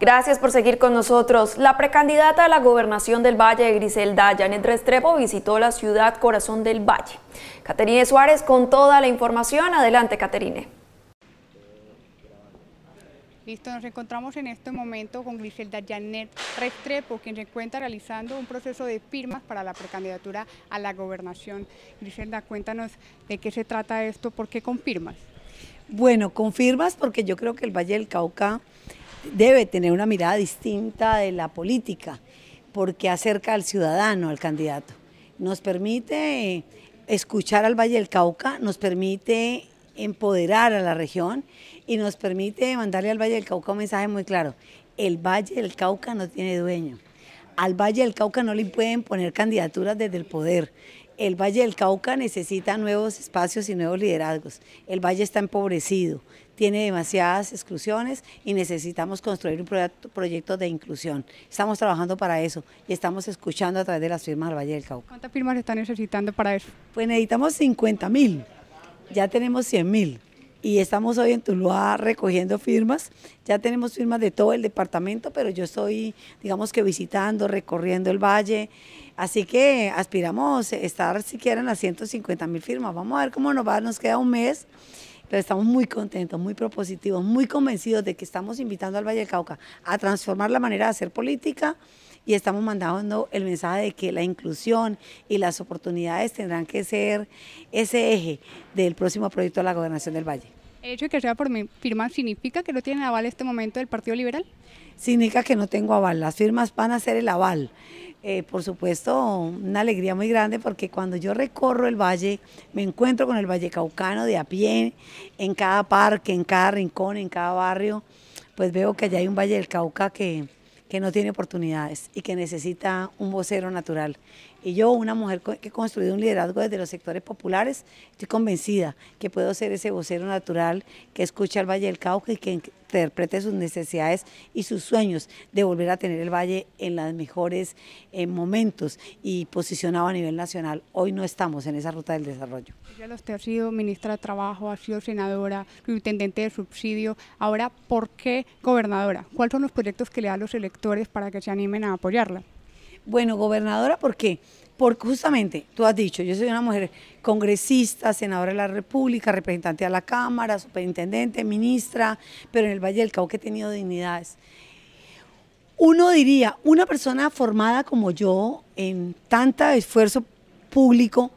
Gracias por seguir con nosotros. La precandidata a la gobernación del Valle, Griselda Janet Restrepo, visitó la ciudad corazón del Valle. Caterine Suárez con toda la información. Adelante, Caterine. Listo, nos encontramos en este momento con Griselda Janet Restrepo, quien se encuentra realizando un proceso de firmas para la precandidatura a la gobernación. Griselda, cuéntanos de qué se trata esto, por qué con Bueno, confirmas porque yo creo que el Valle del Cauca debe tener una mirada distinta de la política, porque acerca al ciudadano, al candidato. Nos permite escuchar al Valle del Cauca, nos permite empoderar a la región y nos permite mandarle al Valle del Cauca un mensaje muy claro. El Valle del Cauca no tiene dueño. Al Valle del Cauca no le pueden poner candidaturas desde el poder el Valle del Cauca necesita nuevos espacios y nuevos liderazgos. El Valle está empobrecido, tiene demasiadas exclusiones y necesitamos construir un proyecto, de inclusión. Estamos trabajando para eso y estamos escuchando a través de las firmas del Valle del Cauca. ¿Cuántas firmas están necesitando para eso? Pues necesitamos 50 mil, ya tenemos 100 mil y estamos hoy en Tuluá recogiendo firmas. Ya tenemos firmas de todo el departamento, pero yo estoy, digamos que visitando, recorriendo el valle. Así que aspiramos estar siquiera en las 150 mil firmas. Vamos a ver cómo nos va, nos queda un mes. Pero estamos muy contentos, muy propositivos, muy convencidos de que estamos invitando al Valle del Cauca a transformar la manera de hacer política y estamos mandando el mensaje de que la inclusión y las oportunidades tendrán que ser ese eje del próximo proyecto de la gobernación del Valle. El hecho de que sea por mi firma significa que no tiene aval este momento del Partido Liberal. Significa que no tengo aval. Las firmas van a ser el aval. Eh, por supuesto, una alegría muy grande porque cuando yo recorro el valle, me encuentro con el Valle Caucano de a pie, en cada parque, en cada rincón, en cada barrio, pues veo que allá hay un Valle del Cauca que, que no tiene oportunidades y que necesita un vocero natural. Y yo, una mujer que he construido un liderazgo desde los sectores populares, estoy convencida que puedo ser ese vocero natural que escucha al Valle del Cauca y que interprete sus necesidades y sus sueños de volver a tener el Valle en los mejores eh, momentos y posicionado a nivel nacional. Hoy no estamos en esa ruta del desarrollo. usted ha sido ministra de Trabajo, ha sido senadora, intendente de subsidio. Ahora, ¿por qué gobernadora? ¿Cuáles son los proyectos que le da a los electores para que se animen a apoyarla? Bueno, gobernadora, ¿por qué? Porque justamente, tú has dicho, yo soy una mujer congresista, senadora de la República, representante de la Cámara, superintendente, ministra, pero en el Valle del Cauca he tenido dignidades. Uno diría, una persona formada como yo, en tanto esfuerzo público,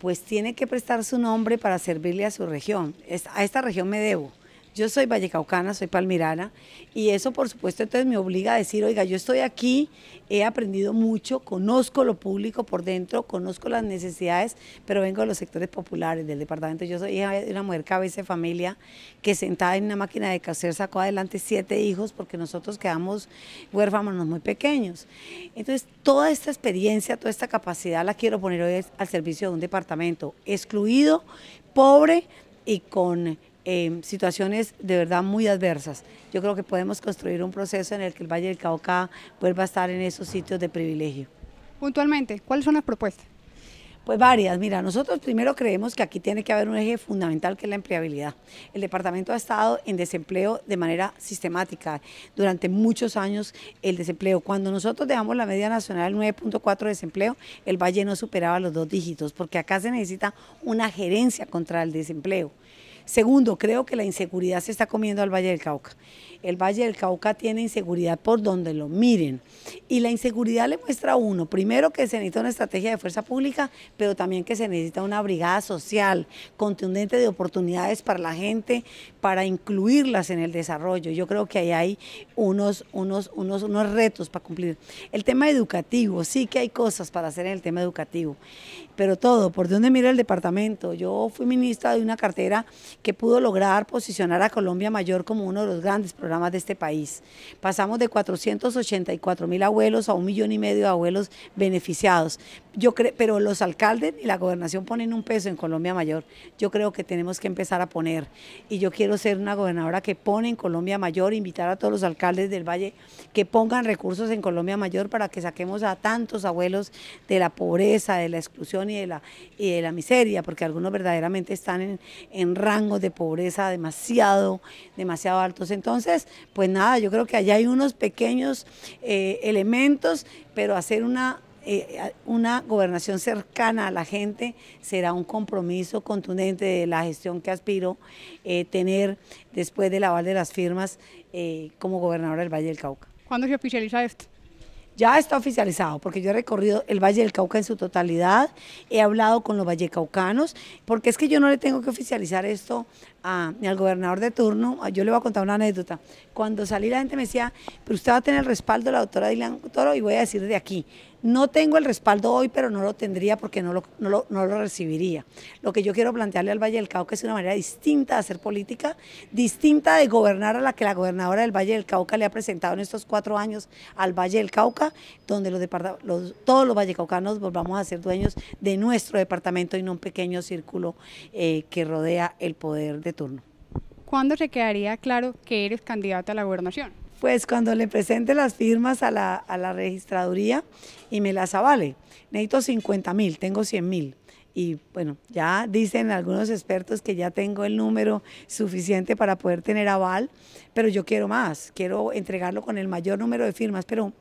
pues tiene que prestar su nombre para servirle a su región. A esta región me debo. Yo soy vallecaucana, soy palmirana y eso por supuesto entonces me obliga a decir, oiga, yo estoy aquí, he aprendido mucho, conozco lo público por dentro, conozco las necesidades, pero vengo de los sectores populares del departamento. Yo soy hija de una mujer cabeza de familia que sentada en una máquina de caser sacó adelante siete hijos porque nosotros quedamos huérfanos muy pequeños. Entonces toda esta experiencia, toda esta capacidad la quiero poner hoy al servicio de un departamento excluido, pobre y con Em, situaciones de verdad muy adversas. Yo creo que podemos construir un proceso en el que el Valle del Cauca vuelva a estar en esos sitios de privilegio. Puntualmente, ¿cuáles son las propuestas? Pues varias, mira, nosotros primero creemos que aquí tiene que haber un eje fundamental que es la empleabilidad. El departamento ha estado en desempleo de manera sistemática durante muchos años el desempleo. Cuando nosotros dejamos la media nacional 9.4 de desempleo, el Valle no superaba los dos dígitos, porque acá se necesita una gerencia contra el desempleo. Segundo, creo que la inseguridad se está comiendo al Valle del Cauca. El Valle del Cauca tiene inseguridad por donde lo miren. Y la inseguridad le muestra a uno, primero que se necesita una estrategia de fuerza pública, pero también que se necesita una brigada social contundente de oportunidades para la gente, para incluirlas en el desarrollo. Yo creo que ahí hay unos, unos, retos para cumplir. El tema educativo, sí que hay cosas para hacer en el tema educativo, pero todo, por donde mira el departamento. Yo fui ministra de una cartera que pudo lograr posicionar a Colombia Mayor como uno de los grandes programas de este país. Pasamos de 484 mil abuelos a un millón y medio de abuelos beneficiados. Yo pero los alcaldes y la gobernación ponen un peso en Colombia Mayor. Yo creo que tenemos que empezar a poner. Y yo quiero ser una gobernadora que pone en Colombia Mayor, invitar a todos los alcaldes del Valle que pongan recursos en Colombia Mayor para que saquemos a tantos abuelos de la pobreza, de la exclusión y de la, de la miseria, porque algunos verdaderamente están en, en rango de pobreza demasiado, demasiado altos. Entonces, pues nada, yo creo que allá hay unos pequeños eh, elementos, pero hacer una eh, una gobernación cercana a la gente será un compromiso contundente de la gestión que aspiro eh, tener después del aval de las firmas eh, como gobernadora del Valle del Cauca. ¿Cuándo se oficializa esto? Ya está oficializado, porque yo he recorrido el Valle del Cauca en su totalidad, he hablado con los vallecaucanos, porque es que yo no le tengo que oficializar esto a, al gobernador de turno. Yo le voy a contar una anécdota. Cuando salí la gente me decía, pero usted va a tener el respaldo de la doctora Dilan Toro y voy a decir de aquí, no tengo el respaldo hoy, pero no lo tendría porque no lo, no, lo, recibiría. Lo que yo quiero plantearle al Valle del Cauca es una manera distinta de hacer política, distinta de gobernar a la que la gobernadora del Valle del Cauca le ha presentado en estos cuatro años al Valle del Cauca, donde los, todos los vallecaucanos volvamos a ser dueños de nuestro departamento y no un pequeño círculo eh, que rodea el poder de turno. ¿Cuándo se quedaría claro que eres candidata a la gobernación? Pues cuando le presente las firmas a la, registraduría y me las avale. Necesito 50 mil, tengo 100 mil. Y bueno, ya dicen algunos expertos que ya tengo el número suficiente para poder tener aval, pero yo quiero más, quiero entregarlo con el mayor número de firmas, pero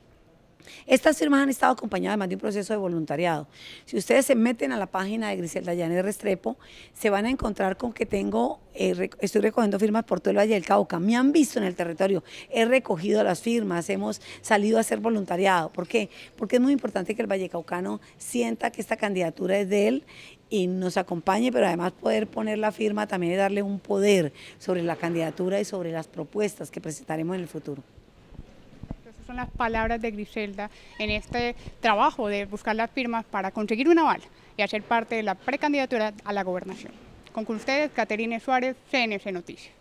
estas firmas han estado acompañadas además de un proceso de voluntariado. Si ustedes se meten a la página de Griselda Llanes Restrepo, se van a encontrar con que tengo, eh, estoy recogiendo firmas por todo el Valle del Cauca. Me han visto en el territorio, he recogido las firmas, hemos salido a hacer voluntariado. ¿Por qué? Porque es muy importante que el Caucano sienta que esta candidatura es de él y nos acompañe, pero además poder poner la firma también es darle un poder sobre la candidatura y sobre las propuestas que presentaremos en el futuro son las palabras de Griselda en este trabajo de buscar las firmas para conseguir un aval y hacer parte de la precandidatura a la gobernación. Con ustedes, Caterine Suárez, CNC Noticias.